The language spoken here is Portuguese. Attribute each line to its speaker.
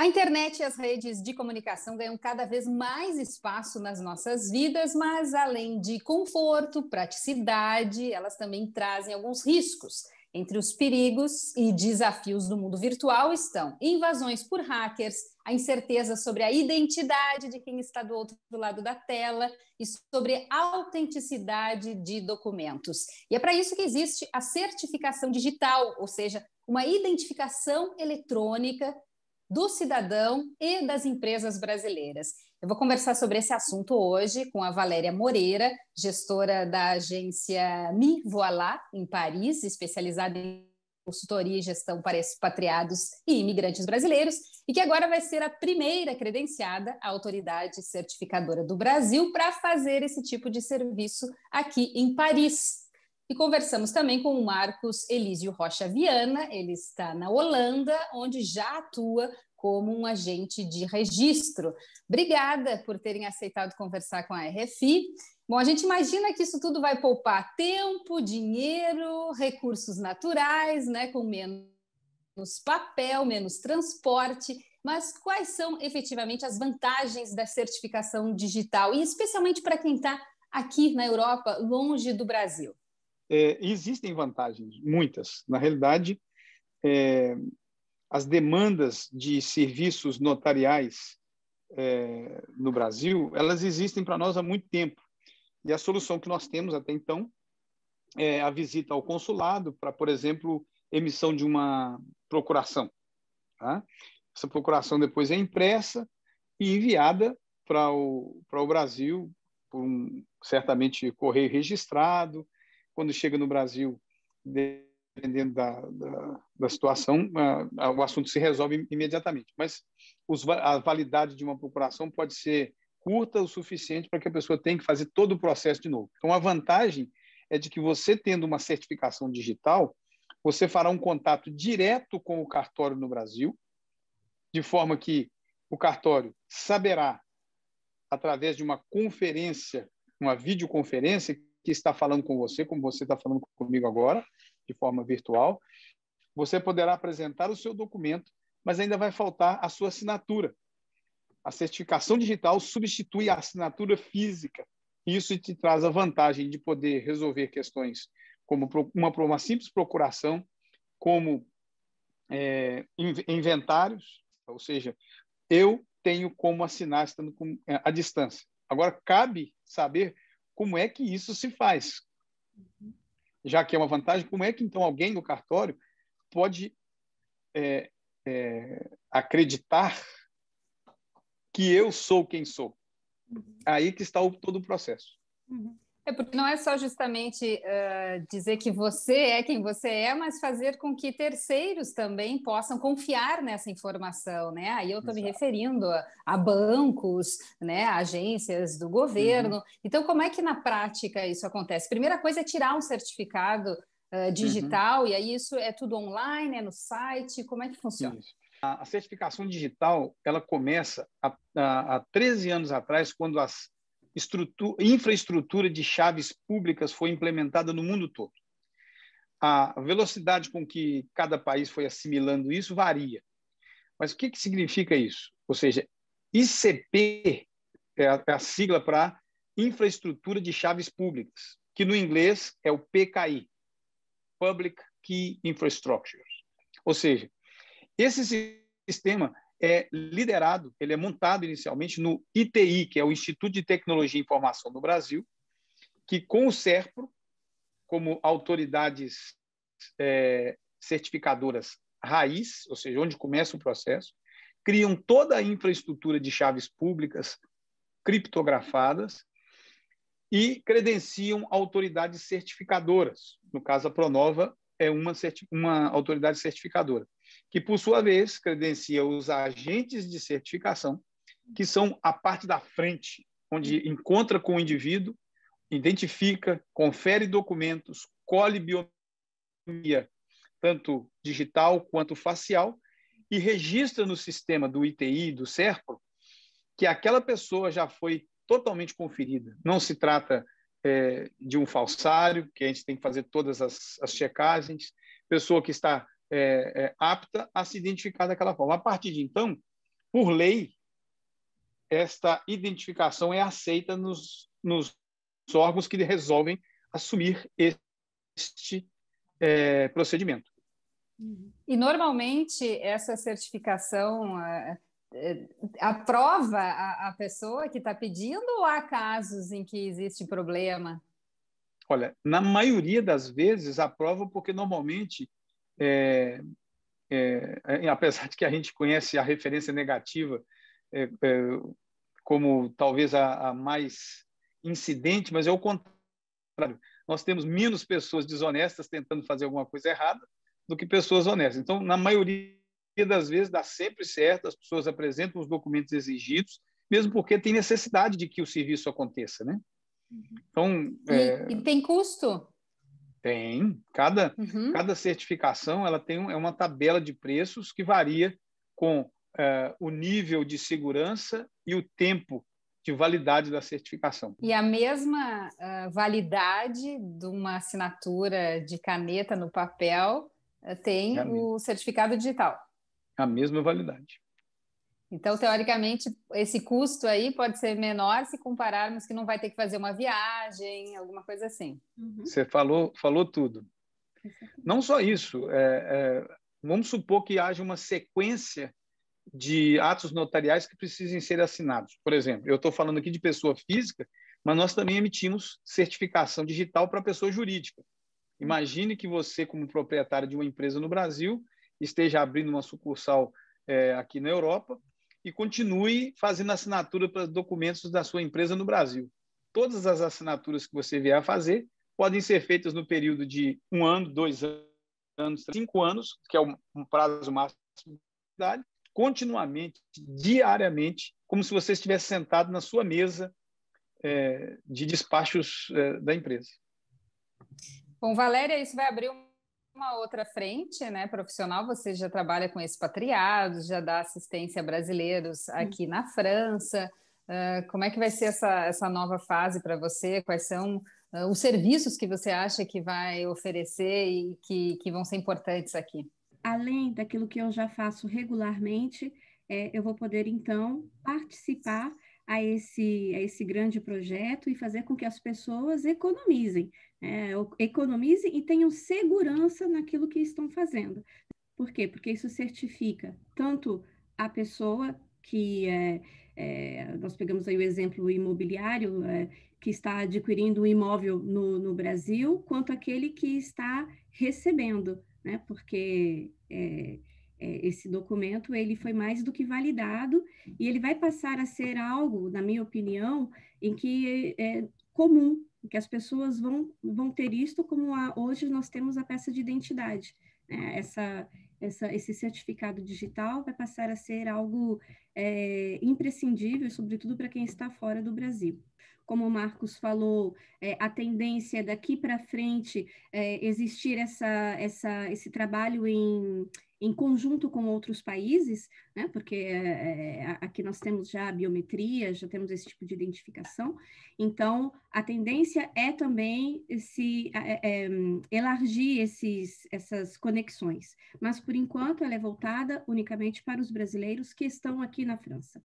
Speaker 1: A internet e as redes de comunicação ganham cada vez mais espaço nas nossas vidas, mas além de conforto, praticidade, elas também trazem alguns riscos. Entre os perigos e desafios do mundo virtual estão invasões por hackers, a incerteza sobre a identidade de quem está do outro lado da tela e sobre a autenticidade de documentos. E é para isso que existe a certificação digital, ou seja, uma identificação eletrônica do cidadão e das empresas brasileiras. Eu vou conversar sobre esse assunto hoje com a Valéria Moreira, gestora da agência Mi Voilá, em Paris, especializada em consultoria e gestão para expatriados e imigrantes brasileiros, e que agora vai ser a primeira credenciada à autoridade certificadora do Brasil para fazer esse tipo de serviço aqui em Paris. E conversamos também com o Marcos Elísio Rocha Viana, ele está na Holanda, onde já atua como um agente de registro. Obrigada por terem aceitado conversar com a RFI. Bom, a gente imagina que isso tudo vai poupar tempo, dinheiro, recursos naturais, né, com menos papel, menos transporte. Mas quais são efetivamente as vantagens da certificação digital, e especialmente para quem está aqui na Europa, longe do Brasil?
Speaker 2: É, existem vantagens, muitas. Na realidade, é, as demandas de serviços notariais é, no Brasil, elas existem para nós há muito tempo. E a solução que nós temos até então é a visita ao consulado para, por exemplo, emissão de uma procuração. Tá? Essa procuração depois é impressa e enviada para o, para o Brasil por um, certamente, correio registrado, quando chega no Brasil, dependendo da, da, da situação, o assunto se resolve imediatamente. Mas os, a validade de uma procuração pode ser curta o suficiente para que a pessoa tenha que fazer todo o processo de novo. Então, a vantagem é de que você tendo uma certificação digital, você fará um contato direto com o cartório no Brasil, de forma que o cartório saberá, através de uma conferência, uma videoconferência, que está falando com você, como você está falando comigo agora, de forma virtual. Você poderá apresentar o seu documento, mas ainda vai faltar a sua assinatura. A certificação digital substitui a assinatura física. Isso te traz a vantagem de poder resolver questões como uma, uma simples procuração, como é, inventários, ou seja, eu tenho como assinar estando com, é, à distância. Agora, cabe saber como é que isso se faz? Já que é uma vantagem, como é que então alguém no cartório pode é, é, acreditar que eu sou quem sou? Uhum. Aí que está o, todo o processo.
Speaker 1: Uhum. É porque não é só justamente uh, dizer que você é quem você é, mas fazer com que terceiros também possam confiar nessa informação, né? Aí eu estou me referindo a, a, bancos, né, a agências do governo. Uhum. Então, como é que na prática isso acontece? Primeira coisa é tirar um certificado uh, digital, uhum. e aí isso é tudo online, é no site, como é que funciona?
Speaker 2: Isso. A certificação digital, ela começa há, há 13 anos atrás, quando as infraestrutura de chaves públicas foi implementada no mundo todo. A velocidade com que cada país foi assimilando isso varia. Mas o que, que significa isso? Ou seja, ICP é a, é a sigla para Infraestrutura de Chaves Públicas, que no inglês é o PKI Public Key Infrastructure. Ou seja, esse sistema é liderado, ele é montado inicialmente no ITI, que é o Instituto de Tecnologia e Informação do Brasil, que com o SERPRO, como autoridades é, certificadoras raiz, ou seja, onde começa o processo, criam toda a infraestrutura de chaves públicas criptografadas e credenciam autoridades certificadoras, no caso a Pronova é uma, uma autoridade certificadora, que, por sua vez, credencia os agentes de certificação, que são a parte da frente, onde encontra com o indivíduo, identifica, confere documentos, colhe biometria, tanto digital quanto facial, e registra no sistema do ITI, do SERPRO, que aquela pessoa já foi totalmente conferida. Não se trata é, de um falsário, que a gente tem que fazer todas as, as checagens, pessoa que está é, é, apta a se identificar daquela forma. A partir de então, por lei, esta identificação é aceita nos, nos órgãos que resolvem assumir este é, procedimento.
Speaker 1: Uhum. E normalmente essa certificação é, eh, aprova a, a pessoa que está pedindo ou há casos em que existe problema?
Speaker 2: Olha, na maioria das vezes aprova porque normalmente, é, é, apesar de que a gente conhece a referência negativa é, como talvez a, a mais incidente, mas é o contrário. Nós temos menos pessoas desonestas tentando fazer alguma coisa errada do que pessoas honestas. Então, na maioria das vezes dá sempre certo, as pessoas apresentam os documentos exigidos, mesmo porque tem necessidade de que o serviço aconteça, né? Então, e, é...
Speaker 1: e tem custo?
Speaker 2: Tem. Cada, uhum. cada certificação ela tem um, é uma tabela de preços que varia com uh, o nível de segurança e o tempo de validade da certificação.
Speaker 1: E a mesma uh, validade de uma assinatura de caneta no papel uh, tem é o certificado digital
Speaker 2: a mesma validade.
Speaker 1: Então, teoricamente, esse custo aí pode ser menor se compararmos que não vai ter que fazer uma viagem, alguma coisa assim. Uhum.
Speaker 2: Você falou, falou tudo. Não só isso, é, é, vamos supor que haja uma sequência de atos notariais que precisem ser assinados. Por exemplo, eu estou falando aqui de pessoa física, mas nós também emitimos certificação digital para pessoa jurídica. Imagine que você, como proprietário de uma empresa no Brasil, esteja abrindo uma sucursal é, aqui na Europa e continue fazendo assinatura para documentos da sua empresa no Brasil. Todas as assinaturas que você vier a fazer podem ser feitas no período de um ano, dois anos, cinco anos, que é um prazo máximo de idade, continuamente, diariamente, como se você estivesse sentado na sua mesa é, de despachos é, da empresa.
Speaker 1: Bom, Valéria, isso vai abrir um uma outra frente, né, profissional, você já trabalha com expatriados, já dá assistência a brasileiros aqui na França. Uh, como é que vai ser essa, essa nova fase para você? Quais são uh, os serviços que você acha que vai oferecer e que, que vão ser importantes aqui?
Speaker 3: Além daquilo que eu já faço regularmente, é, eu vou poder então participar a esse, a esse grande projeto e fazer com que as pessoas economizem, é, né? economizem e tenham segurança naquilo que estão fazendo. Por quê? Porque isso certifica tanto a pessoa que é, é, nós pegamos aí o exemplo imobiliário é, que está adquirindo um imóvel no, no, Brasil, quanto aquele que está recebendo, né? Porque é, é, esse documento ele foi mais do que validado e ele vai passar a ser algo, na minha opinião, em que é comum, que as pessoas vão, vão ter isto como a, hoje nós temos a peça de identidade. Né? Essa, essa, esse certificado digital vai passar a ser algo é, imprescindível, sobretudo para quem está fora do Brasil como o Marcos falou, é, a tendência é daqui para frente é, existir essa, essa, esse trabalho em, em conjunto com outros países, né, porque é, aqui nós temos já a biometria, já temos esse tipo de identificação, então a tendência é também se é, é, elargir esses, essas conexões, mas por enquanto ela é voltada unicamente para os brasileiros que estão aqui na França.